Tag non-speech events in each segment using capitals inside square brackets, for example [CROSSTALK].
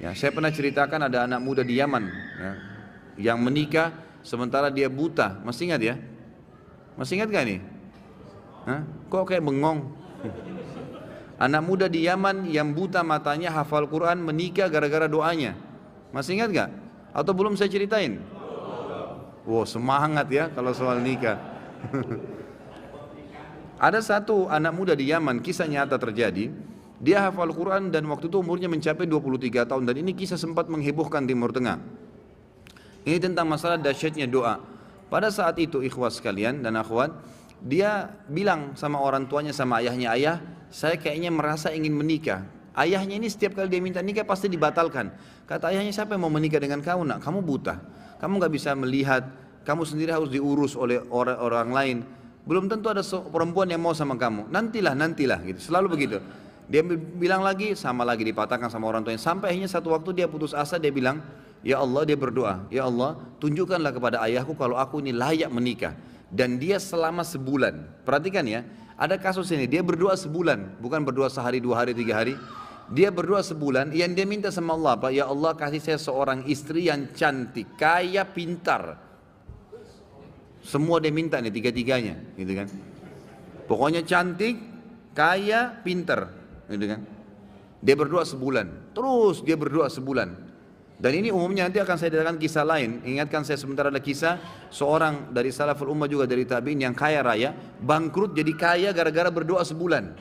Ya, saya pernah ceritakan ada anak muda di Yaman ya, yang menikah sementara dia buta. Masih ingat ya? Masih ingat gak nih? Hah? Kok kayak bengong? [LAUGHS] Anak muda di Yaman yang buta matanya hafal Quran menikah gara-gara doanya. Masih ingat gak? Atau belum saya ceritain? Wow semangat ya kalau soal nikah. [LAUGHS] ada satu anak muda di Yaman kisah nyata terjadi dia hafal Quran dan waktu itu umurnya mencapai 23 tahun dan ini kisah sempat menghebohkan Timur Tengah. Ini tentang masalah dahsyatnya doa. Pada saat itu ikhwas sekalian dan akhwat, dia bilang sama orang tuanya sama ayahnya, "Ayah, saya kayaknya merasa ingin menikah." Ayahnya ini setiap kali dia minta nikah pasti dibatalkan. Kata ayahnya, "Siapa yang mau menikah dengan kamu, Nak? Kamu buta. Kamu nggak bisa melihat. Kamu sendiri harus diurus oleh orang-orang lain." belum tentu ada perempuan yang mau sama kamu. Nantilah, nantilah gitu. Selalu begitu. Dia bilang lagi, sama lagi dipatahkan sama orang tuanya. Sampai akhirnya satu waktu dia putus asa, dia bilang, Ya Allah dia berdoa, Ya Allah tunjukkanlah kepada ayahku kalau aku ini layak menikah. Dan dia selama sebulan, perhatikan ya, ada kasus ini, dia berdoa sebulan, bukan berdoa sehari, dua hari, tiga hari. Dia berdoa sebulan, yang dia minta sama Allah, Pak, Ya Allah kasih saya seorang istri yang cantik, kaya, pintar. Semua dia minta nih, tiga-tiganya, gitu kan. Pokoknya cantik, kaya, pintar gitu kan? Dia berdoa sebulan, terus dia berdoa sebulan. Dan ini umumnya nanti akan saya datangkan kisah lain. Ingatkan saya sebentar ada kisah seorang dari salaful ummah juga dari tabi'in yang kaya raya, bangkrut jadi kaya gara-gara berdoa sebulan.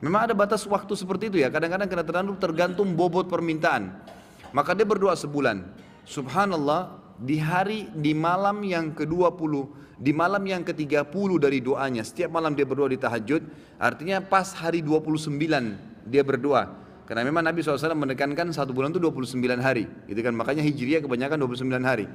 Memang ada batas waktu seperti itu ya. Kadang-kadang kena terlalu tergantung bobot permintaan. Maka dia berdoa sebulan. Subhanallah, di hari di malam yang ke-20 di malam yang ke-30 dari doanya setiap malam dia berdoa di tahajud artinya pas hari 29 dia berdoa karena memang Nabi SAW menekankan satu bulan itu 29 hari gitu kan makanya hijriah kebanyakan 29 hari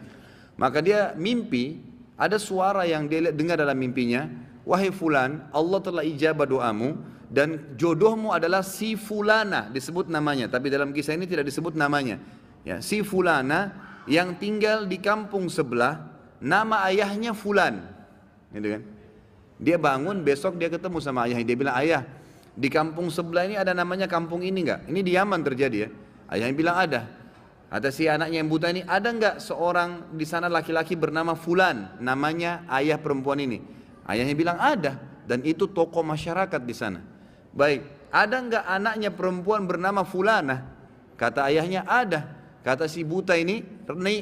maka dia mimpi ada suara yang dia dengar dalam mimpinya wahai fulan Allah telah ijabah doamu dan jodohmu adalah si fulana disebut namanya tapi dalam kisah ini tidak disebut namanya ya si fulana yang tinggal di kampung sebelah nama ayahnya fulan gitu kan dia bangun besok dia ketemu sama ayahnya dia bilang ayah di kampung sebelah ini ada namanya kampung ini nggak ini di Yaman terjadi ya ayahnya bilang ada ada si anaknya yang buta ini ada nggak seorang di sana laki-laki bernama fulan namanya ayah perempuan ini ayahnya bilang ada dan itu toko masyarakat di sana baik ada nggak anaknya perempuan bernama Fulana? kata ayahnya ada kata si buta ini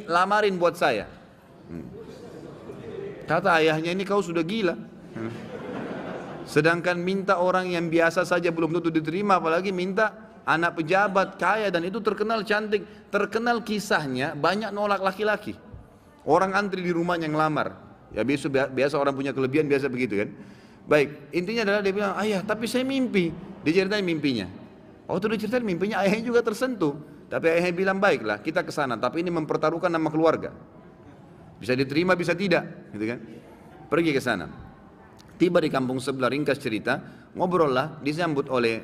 lamarin buat saya Kata ayahnya ini kau sudah gila. Sedangkan minta orang yang biasa saja belum tentu diterima, apalagi minta anak pejabat kaya dan itu terkenal cantik. Terkenal kisahnya banyak nolak laki-laki. Orang antri di rumahnya lamar Ya biasa, biasa orang punya kelebihan biasa begitu kan. Baik, intinya adalah dia bilang, ayah tapi saya mimpi. Dia ceritain mimpinya. Waktu dia ceritain mimpinya ayahnya juga tersentuh. Tapi ayahnya bilang, baiklah kita kesana Tapi ini mempertaruhkan nama keluarga. Bisa diterima, bisa tidak, gitu kan? Pergi ke sana. Tiba di kampung sebelah ringkas cerita, ngobrol lah, disambut oleh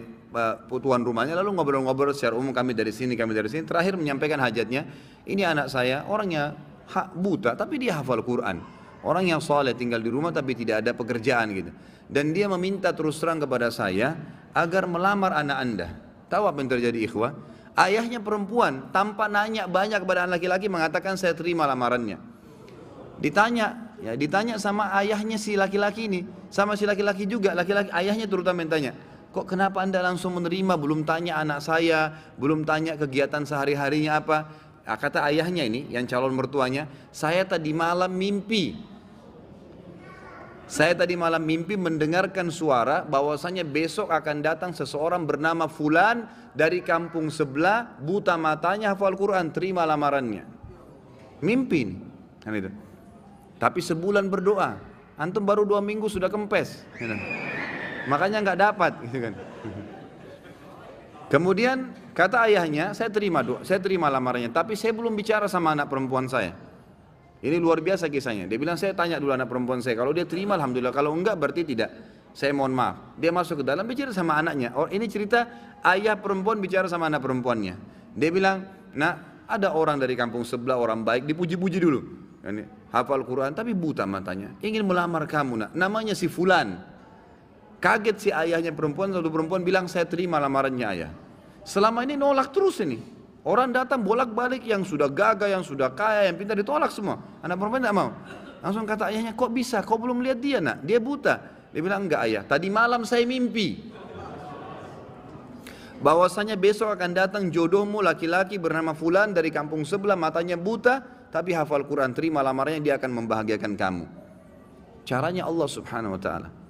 putuan eh, tuan rumahnya, lalu ngobrol-ngobrol secara umum kami dari sini, kami dari sini. Terakhir menyampaikan hajatnya, ini anak saya, orangnya hak buta, tapi dia hafal Quran. Orang yang soleh tinggal di rumah tapi tidak ada pekerjaan gitu. Dan dia meminta terus terang kepada saya agar melamar anak anda. Tahu apa yang terjadi ikhwah? Ayahnya perempuan tanpa nanya banyak kepada anak laki-laki mengatakan saya terima lamarannya. Ditanya, ya ditanya sama ayahnya si laki-laki ini, sama si laki-laki juga, laki-laki ayahnya terutama yang tanya, kok kenapa anda langsung menerima, belum tanya anak saya, belum tanya kegiatan sehari-harinya apa? Nah, kata ayahnya ini, yang calon mertuanya, saya tadi malam mimpi, saya tadi malam mimpi mendengarkan suara bahwasanya besok akan datang seseorang bernama Fulan dari kampung sebelah, buta matanya hafal Quran, terima lamarannya. Mimpi ini Kan itu. Tapi sebulan berdoa, antum baru dua minggu sudah kempes. Gitu. Kan. Makanya nggak dapat gitu kan. Kemudian kata ayahnya, saya terima doa, saya terima lamarannya, tapi saya belum bicara sama anak perempuan saya. Ini luar biasa kisahnya. Dia bilang saya tanya dulu anak perempuan saya, kalau dia terima alhamdulillah, kalau enggak berarti tidak. Saya mohon maaf. Dia masuk ke dalam bicara sama anaknya. Oh, ini cerita ayah perempuan bicara sama anak perempuannya. Dia bilang, "Nak, ada orang dari kampung sebelah orang baik dipuji-puji dulu." Ini hafal Quran tapi buta matanya. Ingin melamar kamu nak. Namanya si Fulan. Kaget si ayahnya perempuan, satu perempuan bilang saya terima lamarannya ayah. Selama ini nolak terus ini. Orang datang bolak-balik yang sudah gagah, yang sudah kaya, yang pintar ditolak semua. Anak perempuan tidak mau. Langsung kata ayahnya, kok bisa? Kok belum lihat dia nak? Dia buta. Dia bilang, enggak ayah, tadi malam saya mimpi. Bahwasanya besok akan datang jodohmu laki-laki bernama Fulan dari kampung sebelah matanya buta tapi hafal Quran terima lamarannya dia akan membahagiakan kamu caranya Allah subhanahu wa ta'ala